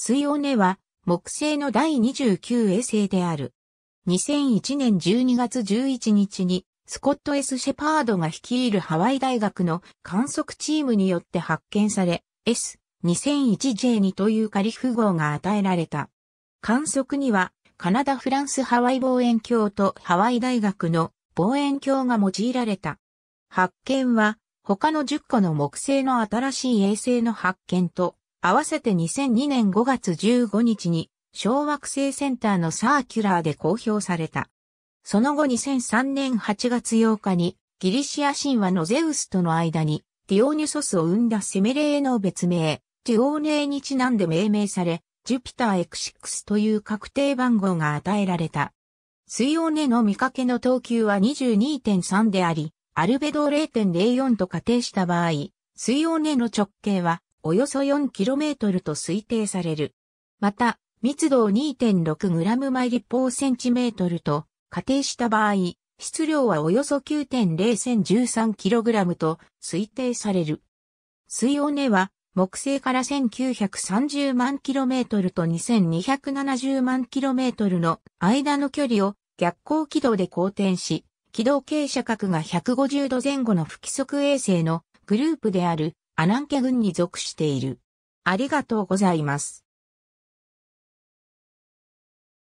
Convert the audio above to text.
水尾根は木星の第29衛星である。2001年12月11日にスコット・ S・ シェパードが率いるハワイ大学の観測チームによって発見され、S2001J2 という仮符号が与えられた。観測にはカナダ・フランス・ハワイ望遠鏡とハワイ大学の望遠鏡が用いられた。発見は他の10個の木星の新しい衛星の発見と合わせて2002年5月15日に小惑星センターのサーキュラーで公表された。その後2003年8月8日にギリシア神話のゼウスとの間にディオニュソスを生んだセメレーの別名、ディオーネーにちなんで命名され、ジュピター X6 という確定番号が与えられた。水オネの見かけの等級は22.3であり、アルベド0.04と仮定した場合、水オネの直径はおよそ 4km と推定される。また、密度を 2.6g 毎立方センチメートルと仮定した場合、質量はおよそ 9.013kg と推定される。水温根は木星から1930万 km と2270万 km の間の距離を逆光軌道で公転し、軌道傾斜角が150度前後の不規則衛星のグループであるアナンケ軍に属している。ありがとうございます。